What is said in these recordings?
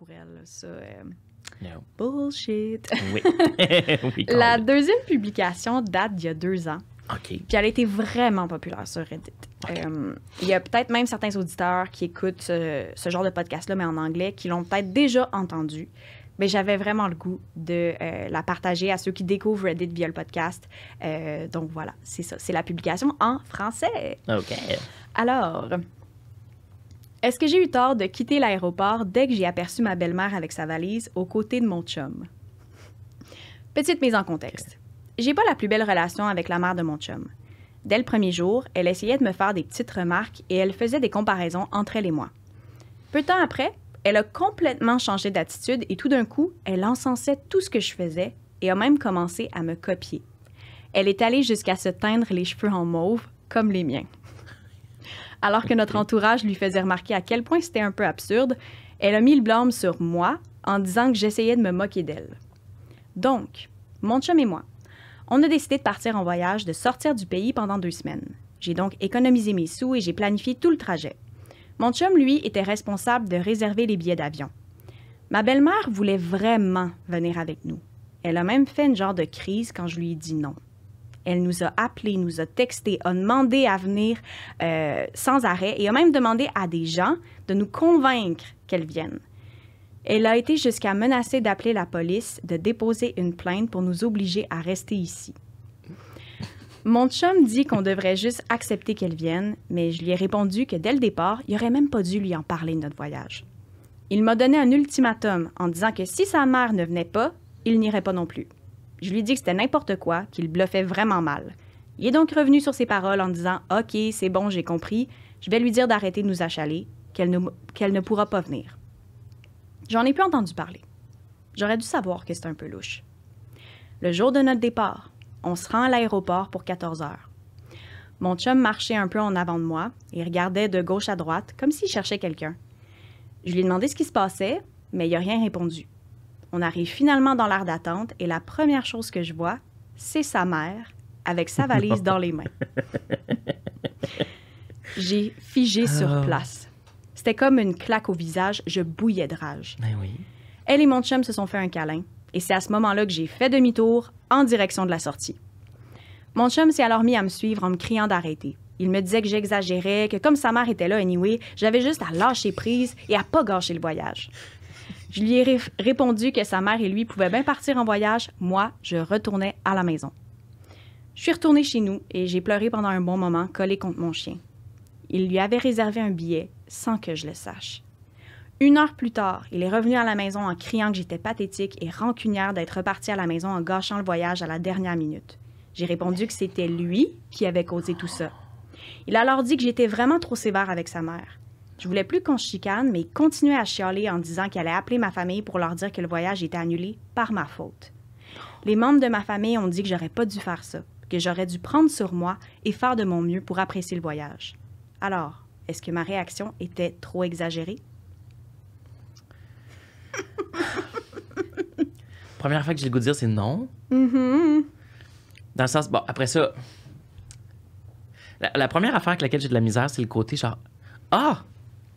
pour elle. Ça, euh, bullshit. Oui. la deuxième publication date d'il y a deux ans. ok Puis elle a été vraiment populaire sur Reddit. Euh, il y a peut-être même certains auditeurs qui écoutent ce, genre de podcast-là, mais en anglais, qui l'ont peut-être déjà entendu. Mais j'avais vraiment le goût de euh, la partager à ceux qui découvrent Reddit via le podcast. donc voilà, c'est ça. C'est la publication en français. OK. Alors, est-ce que j'ai eu tort de quitter l'aéroport dès que j'ai aperçu ma belle-mère avec sa valise aux côtés de mon chum? Petite mise en contexte. J'ai pas la plus belle relation avec la mère de mon chum. Dès le premier jour, elle essayait de me faire des petites remarques et elle faisait des comparaisons entre elle et moi. Peu de temps après, elle a complètement changé d'attitude et tout d'un coup, elle encensait tout ce que je faisais et a même commencé à me copier. Elle est allée jusqu'à se teindre les cheveux en mauve, comme les miens alors que notre entourage lui faisait remarquer à quel point c'était un peu absurde, elle a mis le blâme sur moi en disant que j'essayais de me moquer d'elle. Donc, mon chum et moi, on a décidé de partir en voyage, de sortir du pays pendant deux semaines. J'ai donc économisé mes sous et j'ai planifié tout le trajet. Mon chum, lui, était responsable de réserver les billets d'avion. Ma belle-mère voulait vraiment venir avec nous. Elle a même fait une genre de crise quand je lui ai dit non. Elle nous a appelés, nous a texté, a demandé à venir euh, sans arrêt et a même demandé à des gens de nous convaincre qu'elle vienne. Elle a été jusqu'à menacer d'appeler la police, de déposer une plainte pour nous obliger à rester ici. Mon chum dit qu'on devrait juste accepter qu'elle vienne, mais je lui ai répondu que dès le départ, il aurait même pas dû lui en parler de notre voyage. Il m'a donné un ultimatum en disant que si sa mère ne venait pas, il n'irait pas non plus. Je lui dis que c'était n'importe quoi, qu'il bluffait vraiment mal. Il est donc revenu sur ses paroles en disant OK, c'est bon, j'ai compris, je vais lui dire d'arrêter de nous achaler, qu'elle ne, qu'elle ne pourra pas venir. J'en ai plus entendu parler. J'aurais dû savoir que c'était un peu louche. Le jour de notre départ, on se rend à l'aéroport pour 14 heures. Mon chum marchait un peu en avant de moi et regardait de gauche à droite comme s'il cherchait quelqu'un. Je lui ai demandé ce qui se passait, mais il n'a rien répondu. On arrive finalement dans l'art d'attente et la première chose que je vois, c'est sa mère avec sa valise dans les mains. J'ai figé sur ah. place. C'était comme une claque au visage, je bouillais de rage. Ben Elle et mon chum se sont fait un câlin et c'est à ce moment-là que j'ai fait demi-tour en direction de la sortie. Mon chum s'est alors mis à me suivre en me criant d'arrêter. Il me disait que j'exagérais, que comme sa mère était là anyway, j'avais juste à lâcher prise et à pas gâcher le voyage. Je lui ai répondu que sa mère et lui pouvaient bien partir en voyage. Moi, je retournais à la maison. Je suis retournée chez nous et j'ai pleuré pendant un bon moment, collée contre mon chien. Il lui avait réservé un billet sans que je le sache. Une heure plus tard, il est revenu à la maison en criant que j'étais pathétique et rancunière d'être repartie à la maison en gâchant le voyage à la dernière minute. J'ai répondu que c'était lui qui avait causé tout ça. Il a alors dit que j'étais vraiment trop sévère avec sa mère. Je voulais plus qu'on se chicane, mais continuer continuait à chialer en disant qu'elle allait appeler ma famille pour leur dire que le voyage était annulé par ma faute. Les membres de ma famille ont dit que j'aurais pas dû faire ça, que j'aurais dû prendre sur moi et faire de mon mieux pour apprécier le voyage. Alors, est-ce que ma réaction était trop exagérée? Première fois que j'ai le goût de dire, c'est non. Mm-hmm. Dans le sens, bon, après ça, la, la première affaire avec laquelle j'ai de la misère, c'est le côté genre, ah,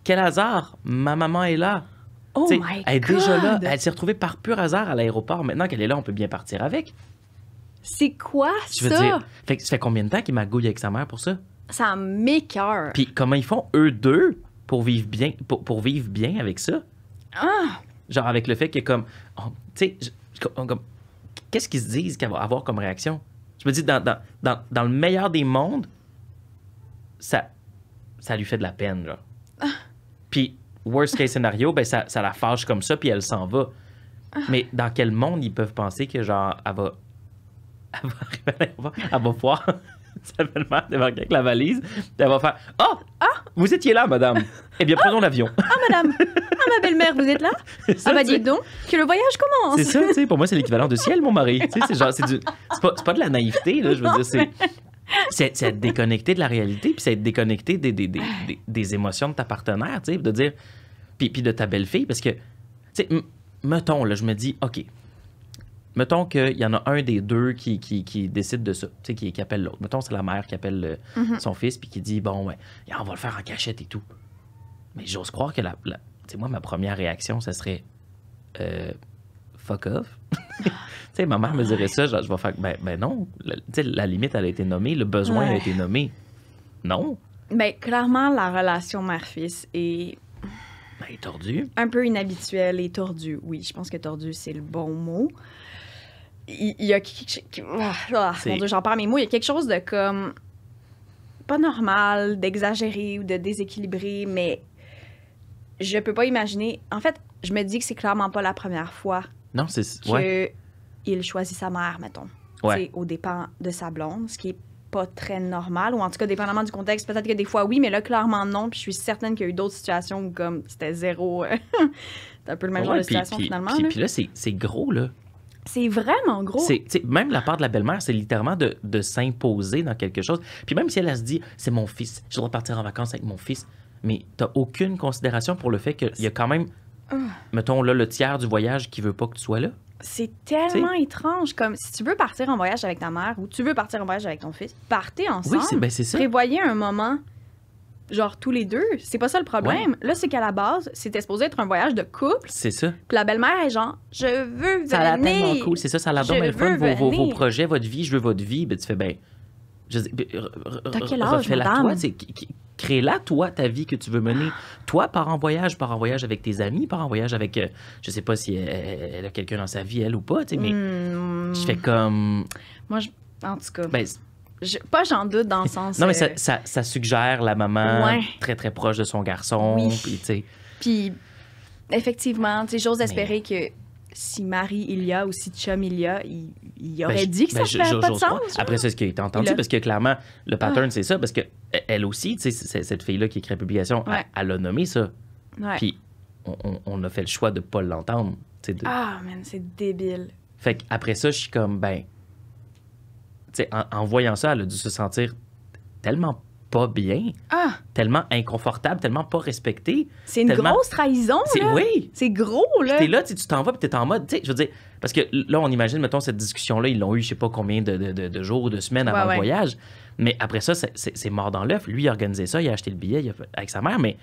quel hasard, ma maman est là. Oh c'est elle est déjà là. Elle s'est retrouvée par pur hasard à l'aéroport. Maintenant qu'elle est là, on peut bien partir avec. C'est quoi Je veux Dire, fait, ça fait combien de temps qu'il magouille avec sa mère pour ça? Ça m'écœure. Puis comment ils font, eux deux, pour vivre bien, pour, vivre bien avec ça? Ah! Genre avec le fait que comme... Tu sais, qu'est-ce qu'ils se disent qu'elle va avoir comme réaction? Je me dis, dans, dans, le meilleur des mondes, ça, ça lui fait de la peine, là. Puis, worst case scenario, ben, ça, ça la fâche comme ça, puis elle s'en va. Mais dans quel monde ils peuvent penser que, genre, elle va. Elle va arriver à elle va voir. belle débarquer avec la valise, elle va faire Oh ah! Vous étiez là, madame. Eh bien, prenons ah! l'avion. Ah, madame. Ah, ma belle-mère, vous êtes là ça, Ah, bah, dis donc, que le voyage commence. C'est ça, tu sais. Pour moi, c'est l'équivalent de ciel, mon mari. Tu sais, c'est genre, c'est, du... c'est, pas, de la naïveté, là. Je veux dire, c'est, c'est être déconnecté de la réalité, puis c'est être déconnecté des, des, émotions de ta partenaire, tu sais, de dire, puis, puis de ta belle-fille, parce que, tu sais, mettons, là, je me dis, OK, mettons qu'il y en a un des deux qui, qui, décide de ça, tu sais, qui, appelle l'autre. Mettons, c'est la mère qui appelle euh, mm-hmm. son fils, puis qui dit, bon, ouais, on va le faire en cachette et tout. Mais j'ose croire que la, tu moi, ma première réaction, ça serait, euh, fuck off. sais, ma mère me dirait ça, je, je vais faire, ben, ben non, la limite, elle a été nommée, le besoin a été nommé. Non. Ben, clairement, la relation mère-fils est. Ben, tordue. Un peu inhabituelle et tordue, oui. Je pense que tordue, c'est le bon mot. Il, y a quelque ah, ah, j'en parle mes mots. Il y a quelque chose de comme. pas normal, d'exagéré ou de déséquilibré, mais je peux pas imaginer. En fait, je me dis que c'est clairement pas la première fois. Non, c'est. ouais il choisit sa mère, mettons. c'est Au départ de sa blonde, ce qui est pas très normal, ou en tout cas, dépendamment du contexte, peut-être que des fois oui, mais là, clairement non. Puis je suis certaine qu'il y a eu d'autres situations où, comme, c'était zéro. c'est euh, un peu le même ah genre de situation finalement. Puis là, c'est gros, là. C'est vraiment gros. même la part de la belle-mère, c'est littéralement de, s'imposer dans quelque chose. Puis même si elle, se dit, c'est mon fils, je dois partir en vacances avec mon fils, mais t'as aucune considération pour le fait qu'il y a quand même, ah. mettons là, le tiers du voyage qui veut pas que tu sois là. C'est tellement étrange. Comme si tu veux partir en voyage avec ta mère ou tu veux partir en voyage avec ton fils, partez ensemble. Oui, ben, Prévoyez un moment, genre tous les deux. C'est pas ça le problème. Là, c'est qu'à la base, c'était supposé être un voyage de couple. C'est ça. Puis la belle-mère est genre, je veux venir. Ça a l'air cool. C'est ça, ça a l'air Vos, vos, projets, votre vie, je veux votre vie. Ben, tu fais, ben. ben T'as quel âge, crée-la, toi, ta vie que tu veux mener. Toi, par en voyage, par en voyage avec tes amis, par en voyage avec. Je euh, je sais pas si elle, a quelqu'un dans sa vie, elle ou pas, tu sais, mais hmm. je fais comme. Moi, en tout cas. Ben, pas j'en doute dans le sens. Non, mais euh, ça, ça, suggère la maman très, très proche de son garçon. Puis, effectivement, tu j'ose espérer que si Marie il y a ou si chum il y a, il, ben, aurait dit que ben, ça ne pas de sens. Après, c'est ce qui a été entendu, parce que clairement, le ah. pattern, c'est ça, parce que eh, elle aussi, tu cette fille-là qui écrit la publication, elle, a nommé ça. Puis on, a fait le choix de pas l'entendre. Ah, c'est débile. Fait après ça, je suis comme, ben, en, en, voyant ça, elle a dû se sentir tellement pas bien. Ah. Tellement inconfortable, tellement pas respecté. C'est une grosse trahison, là. Oui. C'est gros, là. T'es là, tu t'en vas, puis t'es en mode, tu sais, je veux dire, parce que là, on imagine, mettons, cette discussion-là, ils l'ont eu, je sais pas combien de, de, de, de jours, de semaines avant le voyage. Mais après ça, c'est mort dans l'œuf. Lui, il a organisé ça, il a acheté le billet avec sa mère, mais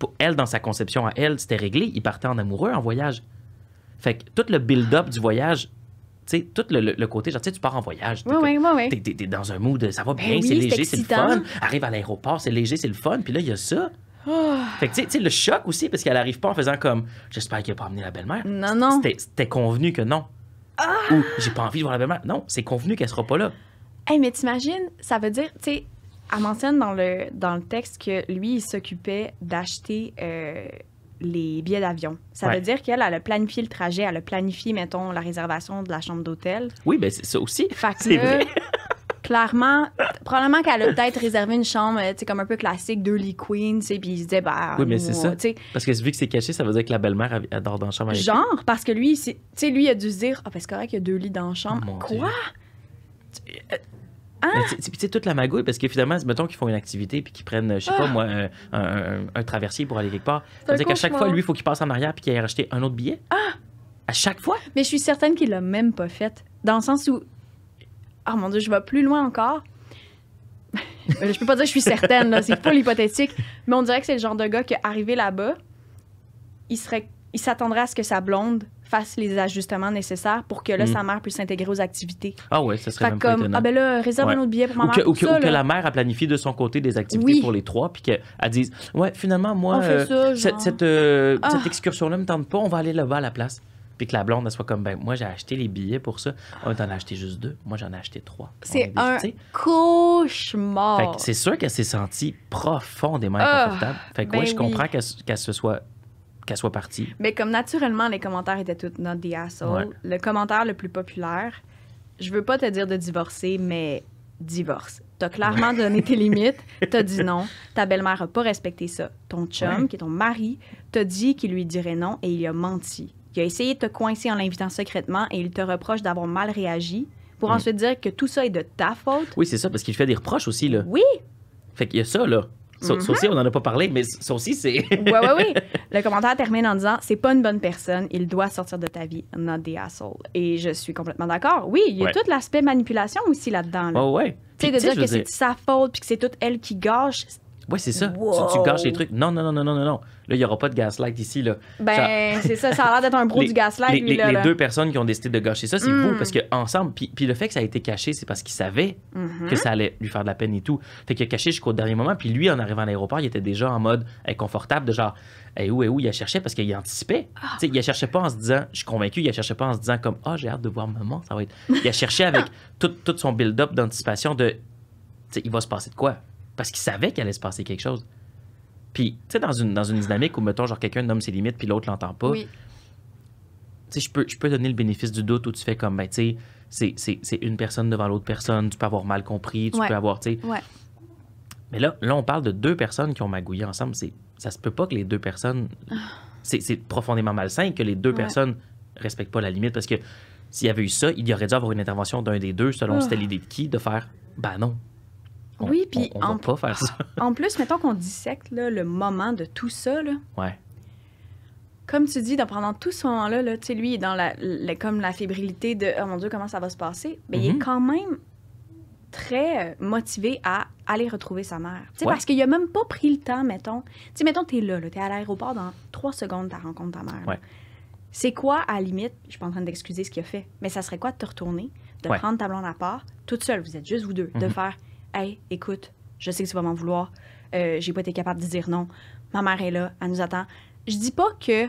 pour elle, dans sa conception à elle, c'était réglé. Il partait en amoureux en voyage. Fait que tout le build-up du voyage, sais, tout le, côté, genre, tu pars en voyage. Oui, oui, oui, oui, t'es, dans un mood, ça va ben bien, c'est léger, c'est, le fun. Arrive à l'aéroport, c'est léger, c'est le fun. Puis là, il y a ça. Ah. Fait que, tu sais, le choc aussi, parce qu'elle arrive pas en faisant comme J'espère qu'elle a pas amené la belle-mère. Non, non. C'était, convenu que non. Ah. Ou J'ai pas envie de voir la belle-mère. Non, c'est convenu qu'elle sera pas là. Hey, mais t'imagines, ça veut dire, tu sais, elle mentionne dans le, dans le texte que lui, il s'occupait d'acheter. Euh, les billets d'avion. Ça veut dire qu'elle, elle a planifié le trajet, elle a planifié, mettons, la réservation de la chambre d'hôtel. Oui, ben c'est ça aussi. C'est vrai. clairement, probablement qu'elle a peut-être réservé une chambre, euh, tu sais, comme un peu classique, deux lits queen, tu sais, puis il se disait, bah. Oui, mais c'est ça. Euh, parce que vu que c'est caché, ça veut dire que la belle-mère, adore dans la chambre avec Genre, parce que lui, tu sais, lui, il a dû se dire, ah, oh, ben c'est correct, il y a deux lits dans la chambre. Oh Quoi? Euh, c'est ah! toute la magouille, parce que finalement, mettons qu'ils font une activité puis qu'ils prennent, je sais pas ah! moi, un, traversier pour aller quelque part. ça veut dire qu'à chaque fois, lui, il faut qu'il passe en arrière puis qu'il aille racheter un autre billet. Ah! À chaque fois? Mais je suis certaine qu'il l'a même pas fait. Dans le sens où. oh, mon Dieu, je vais plus loin encore. je peux pas dire que je suis certaine, c'est pas l'hypothétique. Mais on dirait que c'est le genre de gars qui, arrivé là-bas, il serait il s'attendrait à ce que sa blonde fasse les ajustements nécessaires pour que là, mm. sa mère puisse s'intégrer aux activités. Ah oui, ça serait même comme, pas étonnant. Ah ben là, réserve un autre billet pour ma mère. Ou que, la mère a planifié de son côté des activités pour les trois, puis qu'elle dise, ouais, finalement, moi, euh, euh, ah. cette, excursion-là me tente pas, on va aller là-bas à la place. Puis que la blonde, elle soit comme, ben, moi, j'ai acheté les billets pour ça. Ah, t'en as acheté juste deux. Moi, j'en ai acheté trois. C'est un cauchemar. Fait que c'est sûr qu'elle s'est sentie profondément ah. inconfortable. fait que, moi je ben comprends qu'elle se soit qu'elle soit partie. Mais comme naturellement, les commentaires étaient tous not the asshole. Le commentaire le plus populaire, je veux pas te dire de divorcer, mais divorce. T'as clairement donné tes limites, t'as dit non, ta belle-mère a pas respecté ça. Ton chum, qui est ton mari, t'a dit qu'il lui dirait non et il a menti. Il a essayé de te coincer en l'invitant secrètement et il te reproche d'avoir mal réagi pour ensuite dire que tout ça est de ta faute. Oui, c'est ça, parce qu'il fait des reproches aussi, là. Oui! Fait qu'il y a ça, là. Ça, mhm. on n'en a pas parlé, mais ça aussi, c'est. oui, oui, oui. Le commentaire termine en disant c'est pas une bonne personne, il doit sortir de ta vie, not the asshole. Et je suis complètement d'accord. Oui, il y a tout l'aspect manipulation aussi là-dedans. Oh, Tu sais, de dire que c'est sa faute puis que c'est toute elle qui gâche, Ouais, c'est ça. Tu, gâches les trucs. Non, non, non, non, non, non. Là, il n'y aura pas de gaslight ici. Là. Ben, c'est ça. Ça a l'air d'être un bro du gaslight. Les, deux personnes qui ont décidé de gâcher ça, c'est vous, mm. parce que ensemble. Puis, le fait que ça a été caché, c'est parce qu'il savait mm-hmm. que ça allait lui faire de la peine et tout. Fait qu'il a caché jusqu'au dernier moment. Puis lui, en arrivant à l'aéroport, il était déjà en mode inconfortable, de genre, et où, et où, il a cherché parce qu'il anticipait. Ah. Il a cherché pas en se disant, je suis convaincu, il a cherché pas en se disant comme, oh, j'ai hâte de voir maman, ça va être. Il a cherché avec tout, son build-up d'anticipation de, il va se passer de quoi. Parce qu'il savait qu'il allait se passer quelque chose. Puis, tu sais, dans une, dans une dynamique où, mettons, genre, quelqu'un nomme ses limites, puis l'autre l'entend pas. Oui. Tu sais, je peux, peux donner le bénéfice du doute où tu fais comme, ben, tu sais, c'est une personne devant l'autre personne, tu peux avoir mal compris, tu peux avoir, tu sais. Mais là, là, on parle de deux personnes qui ont magouillé ensemble. Ça se peut pas que les deux personnes. Ah. C'est profondément malsain que les deux personnes respectent pas la limite parce que s'il y avait eu ça, il y aurait dû avoir une intervention d'un des deux, selon ah. c'était l'idée de qui, de faire, ben non, oui, puis en, plus, mettons qu'on dissecte le moment de tout ça. Ouais. Comme tu dis, pendant tout ce moment-là, lui, est dans la, comme la fébrilité de Oh mon Dieu, comment ça va se passer. Mais ben, il est mm-hmm. quand même très euh, motivé à aller retrouver sa mère. Parce qu'il n'a même pas pris le temps, mettons. sais, mettons, tu es là, tu es à l'aéroport dans trois secondes, tu rencontres ta mère. C'est quoi, à la limite, je suis pas en train d'excuser ce qu'il a fait, mais ça serait quoi de te retourner, de prendre ta blonde à part, toute seule, vous êtes juste vous deux, de mm-hmm. faire Hey, écoute, je sais que tu vas m'en vouloir. Euh, j'ai pas été capable de dire non. Ma mère est là, elle nous attend. Je dis pas que.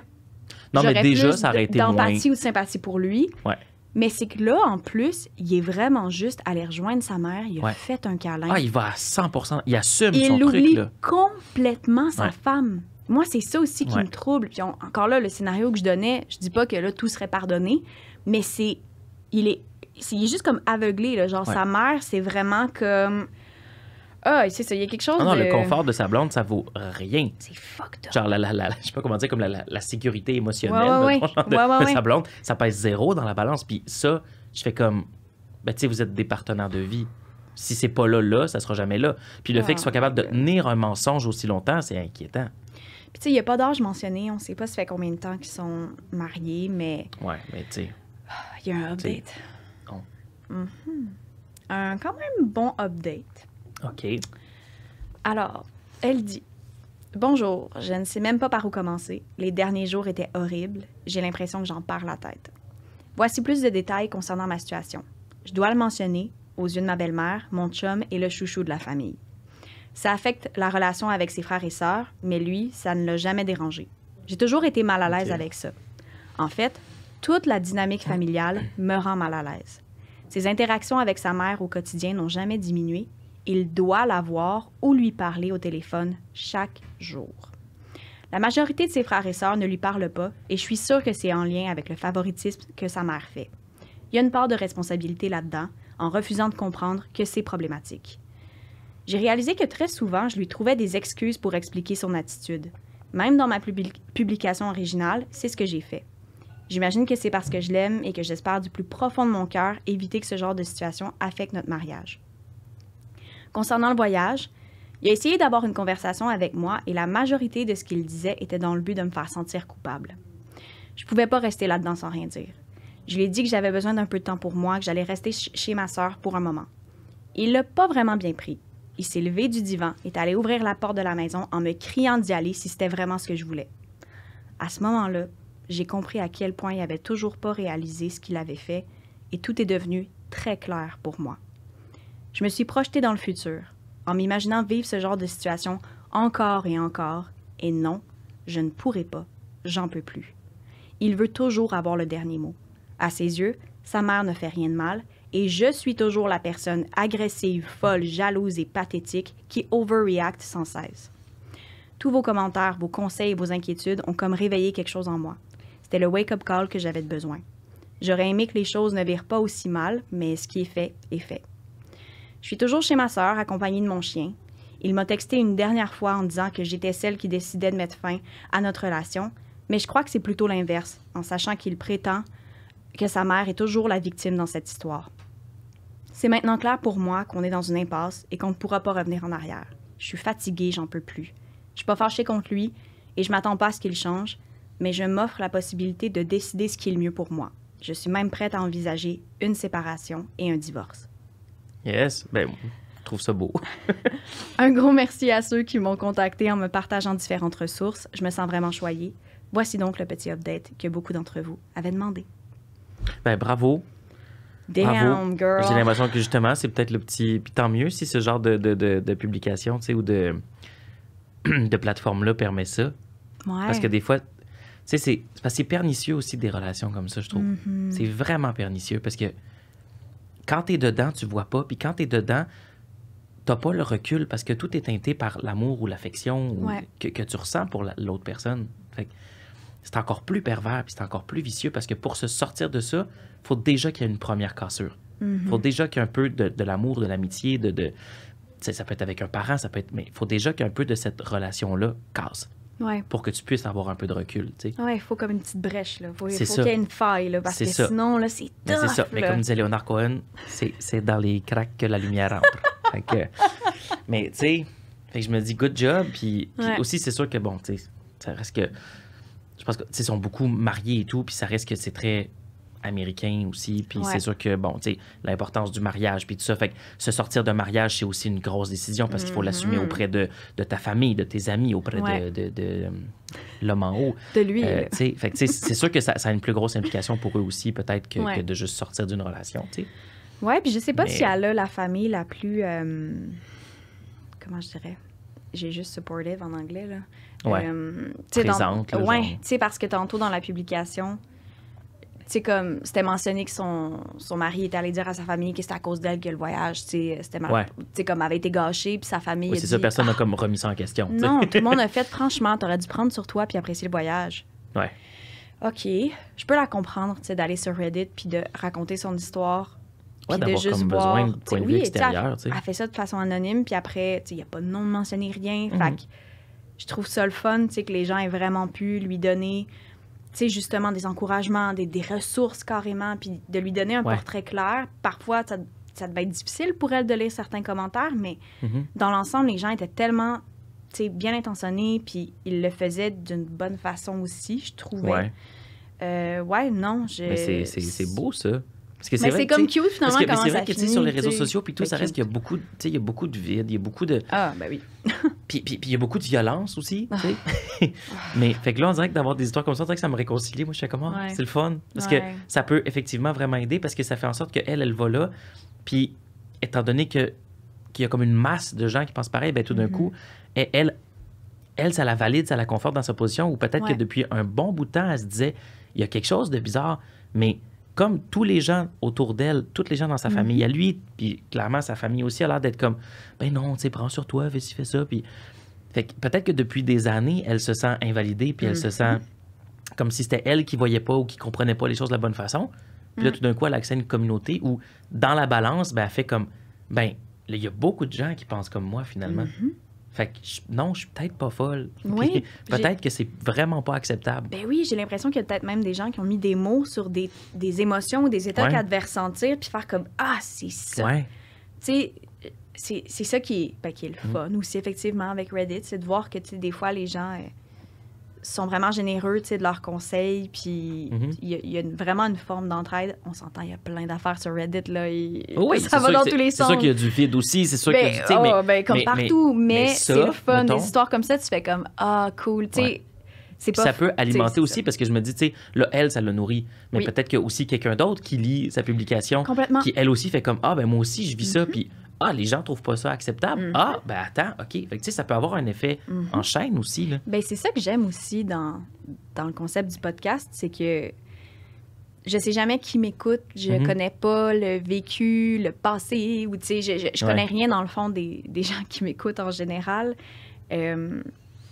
Non, mais déjà, plus ça aurait été d'empathie ou de sympathie pour lui. Ouais. Mais c'est que là, en plus, il est vraiment juste aller rejoindre sa mère. Il a fait un câlin. Ah, il va à 100 Il assume son truc. Il oublie complètement sa femme. Moi, c'est ça aussi qui me trouble. Puis encore là, le scénario que je donnais, je dis pas que là, tout serait pardonné, mais c'est. Il est il est juste comme aveuglé, là. Genre, sa mère, c'est vraiment comme. Ah, c'est ça, il y a quelque chose. Non, non, le confort de sa blonde, ça vaut rien. C'est fucked up. Genre, la, la, je sais pas comment dire, comme la, sécurité émotionnelle de, sa blonde, ça pèse zéro dans la balance. Puis ça, je fais comme. Ben, tu sais, vous êtes des partenaires de vie. Si c'est pas là, là, ça sera jamais là. Puis le fait qu'il ah, soit capable de tenir un mensonge aussi longtemps, c'est inquiétant. Puis, tu sais, il n'y a pas d'âge mentionné. On sait pas ça fait combien de temps qu'ils sont mariés, mais. Ouais, mais tu sais. Ah, il y a un update. Mhm. Un quand même bon update. OK. Alors, elle dit Bonjour, je ne sais même pas par où commencer. Les derniers jours étaient horribles. J'ai l'impression que j'en pars la tête. Voici plus de détails concernant ma situation. Je dois le mentionner, aux yeux de ma belle-mère, mon chum est le chouchou de la famille. Ça affecte la relation avec ses frères et sœurs, mais lui, ça ne l'a jamais dérangé. J'ai toujours été mal à l'aise avec ça. En fait, toute la dynamique familiale me rend mal à l'aise. Ses interactions avec sa mère au quotidien n'ont jamais diminué. Il doit la voir ou lui parler au téléphone chaque jour. La majorité de ses frères et sœurs ne lui parlent pas et je suis sûre que c'est en lien avec le favoritisme que sa mère fait. Il y a une part de responsabilité là-dedans, en refusant de comprendre que c'est problématique. J'ai réalisé que très souvent, je lui trouvais des excuses pour expliquer son attitude. Même dans ma publication originale, c'est ce que j'ai fait. J'imagine que c'est parce que je l'aime et que j'espère du plus profond de mon cœur éviter que ce genre de situation affecte notre mariage. Concernant le voyage, il a essayé d'avoir une conversation avec moi et la majorité de ce qu'il disait était dans le but de me faire sentir coupable. Je pouvais pas rester là-dedans sans rien dire. Je lui ai dit que j'avais besoin d'un peu de temps pour moi, que j'allais rester chez ma sœur pour un moment. Il l'a pas vraiment bien pris. Il s'est levé du divan et est allé ouvrir la porte de la maison en me criant d'y aller si c'était vraiment ce que je voulais. À ce moment-là, j'ai compris à quel point il n'avait toujours pas réalisé ce qu'il avait fait, et tout est devenu très clair pour moi. Je me suis projetée dans le futur, en m'imaginant vivre ce genre de situation encore et encore, et non, je ne pourrai pas, j'en peux plus. Il veut toujours avoir le dernier mot. À ses yeux, sa mère ne fait rien de mal, et je suis toujours la personne agressive, folle, jalouse et pathétique qui overreact sans cesse. Tous vos commentaires, vos conseils et vos inquiétudes ont comme réveillé quelque chose en moi. C'était le wake-up call que j'avais besoin. J'aurais aimé que les choses ne virent pas aussi mal, mais ce qui est fait est fait. Je suis toujours chez ma sœur, accompagnée de mon chien. Il m'a texté une dernière fois en disant que j'étais celle qui décidait de mettre fin à notre relation, mais je crois que c'est plutôt l'inverse, en sachant qu'il prétend que sa mère est toujours la victime dans cette histoire. C'est maintenant clair pour moi qu'on est dans une impasse et qu'on ne pourra pas revenir en arrière. Je suis fatiguée, j'en peux plus. Je suis pas fâchée contre lui et je m'attends pas à ce qu'il change, mais je m'offre la possibilité de décider ce qui est le mieux pour moi. Je suis même prête à envisager une séparation et un divorce. Yes, ben, je trouve ça beau. un gros merci à ceux qui m'ont contacté en me partageant différentes ressources. Je me sens vraiment choyée. Voici donc le petit update que beaucoup d'entre vous avaient demandé. Ben, bravo. Damn, girl. J'ai l'impression que justement, c'est peut-être le petit. Puis tant mieux si ce genre de, de, de, de publication, tu sais, ou de, de plateforme-là permet ça. Ouais. Parce que des fois, c'est pernicieux aussi des relations comme ça, je trouve. Mm-hmm. C'est vraiment pernicieux parce que quand t'es dedans, tu vois pas, puis quand t'es dedans, t'as pas le recul parce que tout est teinté par l'amour ou l'affection que, tu ressens pour l'autre personne. c'est encore plus pervers, puis c'est encore plus vicieux parce que pour se sortir de ça, faut déjà qu'il y ait une première cassure. Il mm-hmm. faut déjà qu'il y un peu de, l'amour, de l'amitié, de, de ça peut être avec un parent, ça peut être, mais il faut déjà qu'un peu de cette relation-là casse pour que tu puisses avoir un peu de recul. Oui, il faut comme une petite brèche. Là. Faut, il faut qu'il y ait une faille, là, parce que sinon, là, c'est tough. C'est ça. Mais comme disait Léonard Cohen, c'est dans les cracks que la lumière entre. mais tu sais, je me dis good job. Puis, aussi, c'est sûr que, bon, tu sais, ça reste que. Je pense que, tu sais, ils sont beaucoup mariés et tout, puis ça reste que c'est très américain aussi. Puis c'est sûr que, bon, tu sais, l'importance du mariage, puis tout ça. Fait que se sortir d'un mariage, c'est aussi une grosse décision parce qu'il faut l'assumer mm-hmm. auprès de, de, ta famille, de tes amis, auprès de, de, l'homme en haut. De lui. Euh, c'est sûr que ça, a une plus grosse implication pour eux aussi, peut-être, que, de juste sortir d'une relation, tu sais. Ouais, puis je sais pas si elle a la famille la plus. Euh, comment je dirais? j'ai juste supportive en anglais. Là. Ouais. Euh, Présente. ouais, tu sais, parce que tantôt dans la publication, comme, c'était mentionné que son, mari était allé dire à sa famille que c'était à cause d'elle que le voyage, c'était mar... comme, avait été gâché, puis sa famille. Oui, c'est ça, personne n'a ah! comme remis ça en question. Non, tout le monde a fait, franchement, t'aurais dû prendre sur toi puis apprécier le voyage. Ouais. OK, je peux la comprendre, tu sais, d'aller sur Reddit puis de raconter son histoire. juste besoin de point de Elle, a fait ça de façon anonyme, puis après, il n'y a pas de nom de mentionner rien. Fait mhm. je trouve ça le fun, tu sais, que les gens aient vraiment pu lui donner sais, justement, des encouragements, des, des ressources carrément, puis de lui donner un portrait clair. Parfois, ça, ça devait être difficile pour elle de lire certains commentaires, mais mm-hmm. dans l'ensemble, les gens étaient tellement bien intentionnés, puis ils le faisaient d'une bonne façon aussi, je trouvais. Ouais. Euh, non. c'est beau, ça c'est comme cute finalement. Parce que, c'est vrai que sur les réseaux sociaux, puis tout, ça reste qu'il y a beaucoup, il y a beaucoup de vide, il y a beaucoup de. Ah, ah ben oui. puis, puis, il y a beaucoup de violence aussi, tu sais. Ah. mais fait que là, on dirait que d'avoir des histoires comme ça, ça me réconcilie. Moi, je sais comment ah, c'est le fun. Parce que ça peut effectivement vraiment aider parce que ça fait en sorte que elle va là. Puis, étant donné que qu'il y a comme une masse de gens qui pensent pareil, ben tout d'un mm-hmm. coup, elle, elle, ça la valide, ça la conforte dans sa position. Ou peut-être que depuis un bon bout de temps, elle se disait, il y a quelque chose de bizarre, mais comme tous les gens autour d'elle, toutes les gens dans sa mm-hmm. famille, à lui, puis clairement sa famille aussi a l'air d'être comme, ben non, tu sais, prends sur toi, fais ci, fais ça, puis peut-être que depuis des années, elle se sent invalidée, puis elle se mm-hmm. sent comme si c'était elle qui voyait pas ou qui comprenait pas les choses de la bonne façon. Puis là, mm-hmm. tout d'un coup, elle accède à une communauté où, dans la balance, ben, elle fait comme, ben, il y a beaucoup de gens qui pensent comme moi, finalement. Fait que non, je suis peut-être pas folle. Oui, peut-être que c'est vraiment pas acceptable. Ben oui, j'ai l'impression qu'il y a peut-être même des gens qui ont mis des mots sur des, des émotions ou des états qu'ils sentir, puis faire comme Ah, c'est ça. Ouais. Tu sais, c'est ça qui est, ben, qui le mm. fun aussi, effectivement, avec Reddit, c'est de voir que des fois, les gens. Euh, sont vraiment généreux de leurs conseils. Puis mhm. il y, a vraiment une forme d'entraide. On s'entend, il y a plein d'affaires sur Reddit. Là, oh ça va dans tous les sens. C'est sûr qu'il y a du vide aussi. C'est sûr que... qu'il comme partout. Mais, c'est le fun. des histoires comme ça, tu fais comme Ah, cool. Pas ça peut alimenter aussi parce que je me dis, là, elle, ça le nourrit. Mais peut-être que aussi quelqu'un d'autre qui lit sa publication, qui elle aussi fait comme Ah, ben moi aussi, je vis ça. Mhm. Puis ah, les gens trouvent pas ça acceptable. Mm-hmm. Ah, ben attends, OK. Fait ça peut avoir un effet mm-hmm. en chaîne aussi. Là. Ben, c'est ça que j'aime aussi dans, dans le concept du podcast, c'est que je sais jamais qui m'écoute, je mm-hmm. connais pas le vécu, le passé, ou tu sais, je, je, connais rien dans le fond des, gens qui m'écoutent en général. Euh,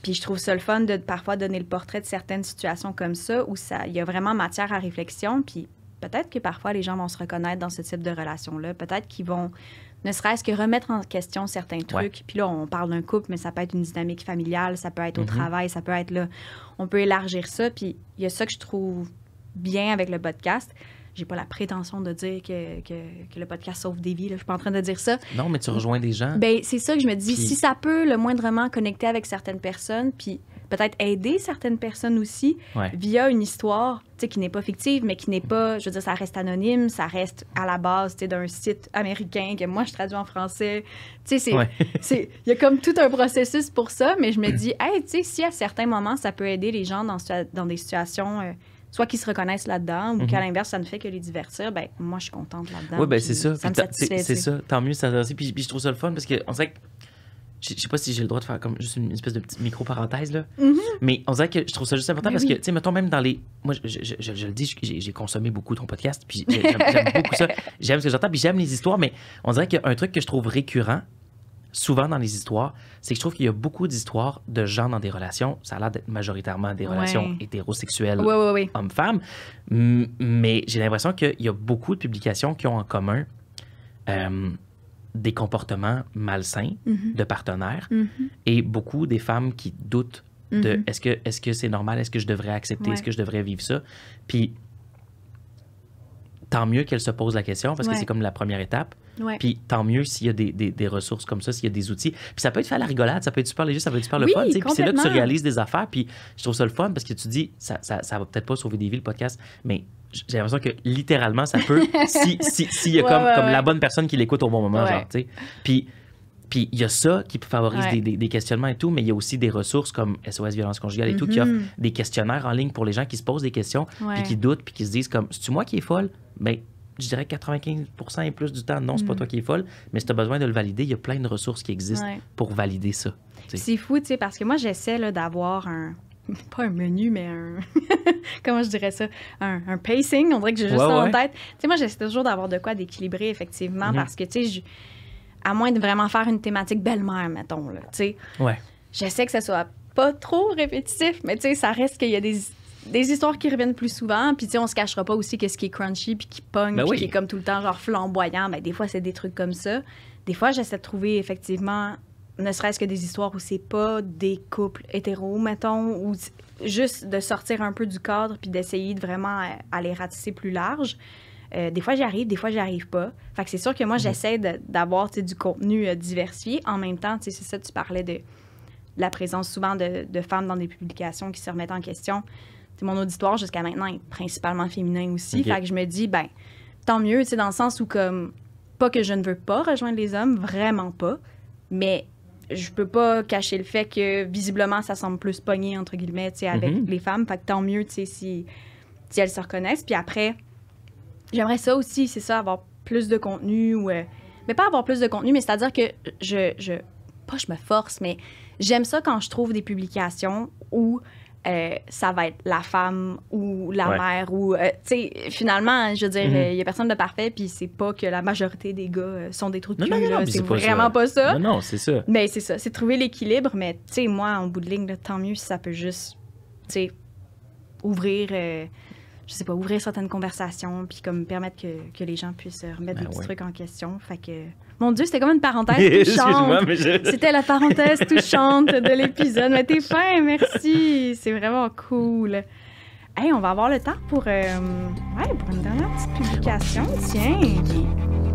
puis je trouve ça le fun de parfois donner le portrait de certaines situations comme ça, où ça, il y a vraiment matière à réflexion, puis peut-être que parfois les gens vont se reconnaître dans ce type de relation-là, peut-être qu'ils vont ne serait-ce que remettre en question certains trucs. Puis là, on parle d'un couple, mais ça peut être une dynamique familiale, ça peut être au mhm. travail, ça peut être là. On peut élargir ça. Puis il y a ça que je trouve bien avec le podcast. J'ai pas la prétention de dire que, le podcast sauve des vies. Là. Je suis pas en train de dire ça. Non, mais tu rejoins des gens. Ben, c'est ça que je me dis. Si ça peut le moindrement connecter avec certaines personnes, puis peut-être aider certaines personnes aussi via une histoire qui n'est pas fictive, mais qui n'est pas, je veux dire, ça reste anonyme, ça reste à la base d'un site américain que moi je traduis en français. Tu sais, il y a comme tout un processus pour ça, mais je me dis, tu sais, si à certains moments ça peut aider les gens dans, dans des situations. Euh, soit qu'ils se reconnaissent là-dedans ou qu'à mhm. l'inverse, ça ne fait que les divertir, ben moi, je suis contente là-dedans. Oui, ben c'est ça. c'est ça. Tant mieux, ça. Puis, puis je trouve ça le fun parce qu'on sait que je sais pas si j'ai le droit de faire comme juste une espèce de petite micro-parenthèse, là. Mm-hmm. Mais on dirait que je trouve ça juste important ben parce que, tu sais, mettons même dans les. Moi, je, je, je, le dis, j'ai consommé beaucoup ton podcast, puis j'aime beaucoup ça. J'aime ce que j'entends, puis j'aime les histoires, mais on dirait qu'un truc que je trouve récurrent, souvent dans les histoires, c'est que je trouve qu'il y a beaucoup d'histoires de gens dans des relations. Ça a l'air d'être majoritairement des relations hétérosexuelles, femme hommes-femmes. Mais j'ai l'impression qu'il y a beaucoup de publications qui ont en commun. Euh, des comportements malsains mhm. de partenaires mhm. et beaucoup des femmes qui doutent de mhm. est-ce que est-ce que c'est normal, est-ce que je devrais accepter, est-ce que je devrais vivre ça. Puis tant mieux qu'elle se pose la question parce que c'est comme la première étape. Puis tant mieux s'il y a des, des, ressources comme ça, s'il y a des outils. Puis ça peut être faire la rigolade, ça peut être super léger, ça peut être super le fun. Puis c'est là que tu réalises des affaires. Puis je trouve ça le fun parce que tu dis, ça, ça, ça va peut-être pas sauver des vies le podcast, mais j'ai l'impression que littéralement, ça peut, si, si, y a comme, comme la bonne personne qui l'écoute au bon moment, genre, tu sais. Puis, puis il y a ça qui favorise des, des, des, questionnements et tout, mais il y a aussi des ressources comme SOS Violence Conjugale et tout qui mm-hmm. offrent des questionnaires en ligne pour les gens qui se posent des questions, puis qui doutent, puis qui se disent comme, c'est-tu moi qui est folle? Ben, je dirais 95 et plus du temps, non, c'est pas mm. toi qui es folle, mais si tu as besoin de le valider, il y a plein de ressources qui existent pour valider ça. C'est fou, tu sais, parce que moi, j'essaie d'avoir un, pas un menu, mais un. Comment je dirais ça? Un, pacing. On dirait que j'ai juste ça en tête. Tu sais, moi, j'essaie toujours d'avoir de quoi d'équilibrer, effectivement, mhm. parce que, tu sais, à moins de vraiment faire une thématique belle-mère, mettons, là, tu sais. J'essaie que ça soit pas trop répétitif, mais tu sais, ça reste qu'il y a des histoires qui reviennent plus souvent. Puis, tu sais, on se cachera pas aussi que ce qui est crunchy, puis qui pogne, ben qui est comme tout le temps, genre flamboyant. mais ben, des fois, c'est des trucs comme ça. Des fois, j'essaie de trouver effectivement ne serait-ce que des histoires où c'est pas des couples hétéros, mettons, ou juste de sortir un peu du cadre puis d'essayer de vraiment aller euh, ratisser plus large. Euh, des fois, j'y arrive, des fois, j'y arrive pas. Fait que c'est sûr que moi, mhm. j'essaie d'avoir du contenu euh, diversifié. En même temps, c'est ça, tu parlais de, la présence souvent de, femmes dans des publications qui se remettent en question. mon auditoire, jusqu'à maintenant, est principalement féminin aussi. Fait que je me dis, ben, tant mieux, dans le sens où, comme, pas que je ne veux pas rejoindre les hommes, vraiment pas, mais je peux pas cacher le fait que visiblement ça semble plus pogné entre guillemets avec mhm. les femmes fait que tant mieux tu si, si elles se reconnaissent puis après j'aimerais ça aussi c'est ça avoir plus de contenu ou euh, mais pas avoir plus de contenu mais c'est à dire que je, je pas je me force mais j'aime ça quand je trouve des publications où euh, ça va être la femme ou la mère ou euh, tu sais finalement je veux dire mhm. euh, il n'y y a personne de parfait puis c'est pas que la majorité des gars sont des trous de cul c'est vraiment pas ça. Non non, c'est ça. Mais c'est ça, c'est trouver l'équilibre mais tu sais moi en bout de ligne tant mieux si ça peut juste tu sais ouvrir je sais pas ouvrir certaines conversations puis comme permettre que, les gens puissent remettre ben des petits trucs en question fait que mon Dieu, c'était comme une parenthèse touchante. C'était la parenthèse touchante de l'épisode. Mais t'es fin, merci. C'est vraiment cool. Hey, on va avoir le temps pour, euh, ouais, pour une dernière petite publication. Tiens.